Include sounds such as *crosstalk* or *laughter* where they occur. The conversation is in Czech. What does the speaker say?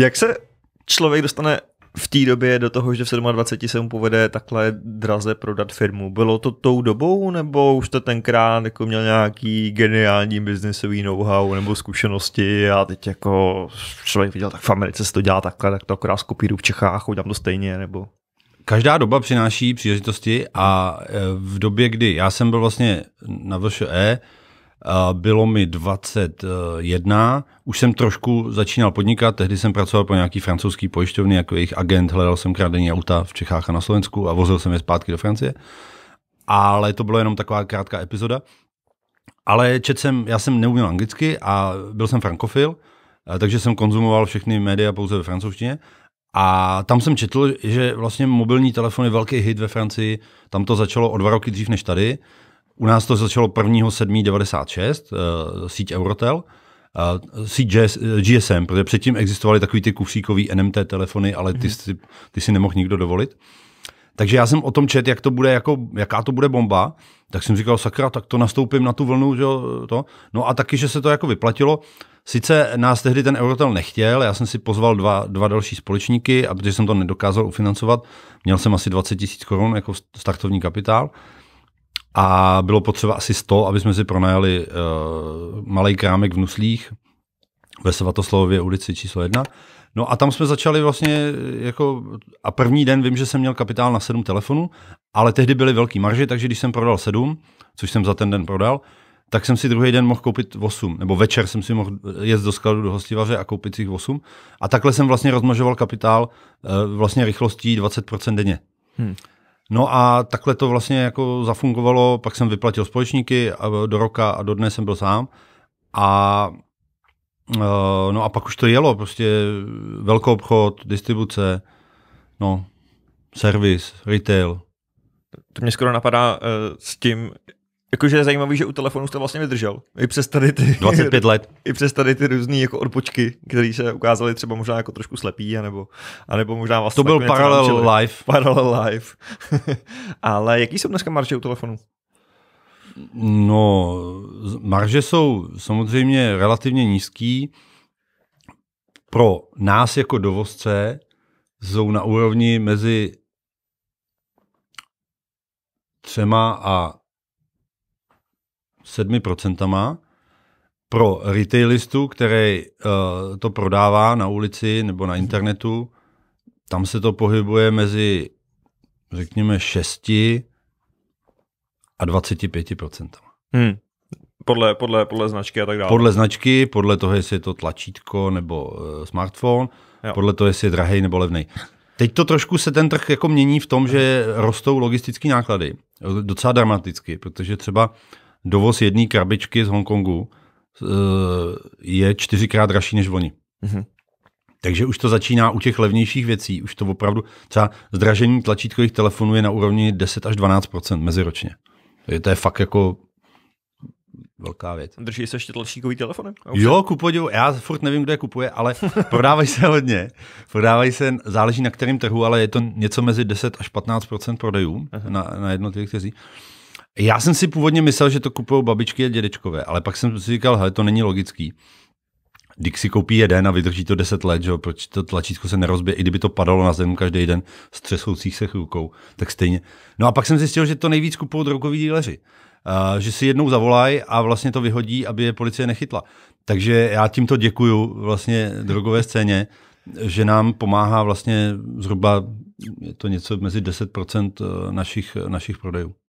Jak se člověk dostane v té době do toho, že v 27 se mu povede takhle draze prodat firmu. Bylo to tou dobou, nebo už to tenkrát jako měl nějaký geniální biznisový know-how nebo zkušenosti a teď jako člověk viděl, tak v Americe se to dělá takhle, tak to akorát skopíru v Čechách, udělám to stejně, nebo... Každá doba přináší příležitosti a e, v době, kdy já jsem byl vlastně na VŠE, bylo mi 21, už jsem trošku začínal podnikat, tehdy jsem pracoval pro nějaký francouzský pojišťovny jako jejich agent, hledal jsem krádení auta v Čechách a na Slovensku a vozil jsem je zpátky do Francie. Ale to bylo jenom taková krátká epizoda. Ale čet jsem, já jsem neuměl anglicky a byl jsem frankofil, takže jsem konzumoval všechny média pouze ve francouzštině. A tam jsem četl, že vlastně mobilní telefon je velký hit ve Francii. Tam to začalo o dva roky dřív než tady. U nás to začalo 1.7.96, eh, síť Eurotel, síť GSM, eh, protože předtím existovaly takový ty kufříkový NMT telefony, ale ty, mm si, ty, si nemohl nikdo dovolit. Takže já jsem o tom čet, jak to bude, jako, jaká to bude bomba, tak jsem říkal, sakra, tak to nastoupím na tu vlnu, že to. No a taky, že se to jako vyplatilo. Sice nás tehdy ten Eurotel nechtěl, já jsem si pozval dva, dva další společníky, a protože jsem to nedokázal ufinancovat, měl jsem asi 20 tisíc korun jako startovní kapitál, a bylo potřeba asi 100, aby jsme si pronajali uh, eh, malý krámek v Nuslích ve Svatoslavově ulici číslo 1. No a tam jsme začali vlastně eh, jako, a první den vím, že jsem měl kapitál na sedm telefonů, ale tehdy byly velký marže, takže když jsem prodal sedm, což jsem za ten den prodal, tak jsem si druhý den mohl koupit 8, nebo večer jsem si mohl eh, jet do skladu do hostivaře a koupit si 8. A takhle jsem vlastně rozmnožoval kapitál vlastně rychlostí 20% denně. Hmm. No a takhle to vlastně jako zafungovalo, pak jsem vyplatil společníky do roka a do dne jsem byl sám. A eh, no a pak už to jelo, prostě velký obchod, distribuce, no, servis, retail. To mě skoro napadá eh, s tím, Jakože je zajímavý, že u telefonu jste vlastně vydržel. I přes tady ty... 25 let. *laughs* I přes tady ty různé jako odpočky, které se ukázaly třeba možná jako trošku slepý, anebo, anebo možná vlastně... To byl Parallel Life. Parallel Life. *laughs* Ale jaký jsou dneska marže u telefonu? No, marže jsou samozřejmě relativně nízký. Pro nás jako dovozce jsou na úrovni mezi třema a 7%. Pro retailistu, který eh, to prodává na ulici nebo na internetu, tam se to pohybuje mezi, řekněme, 6 a 25%. Hmm. Podle, podle, podle značky a tak dále. Podle značky, podle toho, jestli je to tlačítko nebo uh, smartphone, jo. podle toho, jestli je drahý nebo levný. Teď to trošku se ten trh jako mění v tom, že rostou logistické náklady. Docela dramaticky, protože třeba dovoz jedné krabičky z Hongkongu eh, je čtyřikrát dražší než oni. Mm-hmm. Takže už to začíná u těch levnějších věcí, už to opravdu, třeba zdražení tlačítkových telefonů je na úrovni 10 až 12 meziročně. Je to je fakt jako velká věc. Drží se ještě tlačítkový telefon? Jo, kupuju, já furt nevím, kdo je kupuje, ale *laughs* prodávají se hodně. Prodávají se, záleží na kterém trhu, ale je to něco mezi 10 až 15 prodejů uh-huh. na, na jednotlivých trzích. Já jsem si původně myslel, že to kupují babičky a dědečkové, ale pak jsem si říkal, hele, to není logický. Když si koupí jeden a vydrží to 10 let, že proč to tlačítko se nerozbije, i kdyby to padalo na zem každý den s třesoucích se chvilkou, tak stejně. No a pak jsem zjistil, že to nejvíc kupují drogoví díleři. Uh, že si jednou zavolají a vlastně to vyhodí, aby je policie nechytla. Takže já tímto děkuju vlastně drogové scéně, že nám pomáhá vlastně zhruba je to něco mezi 10% eh, našich, našich prodejů.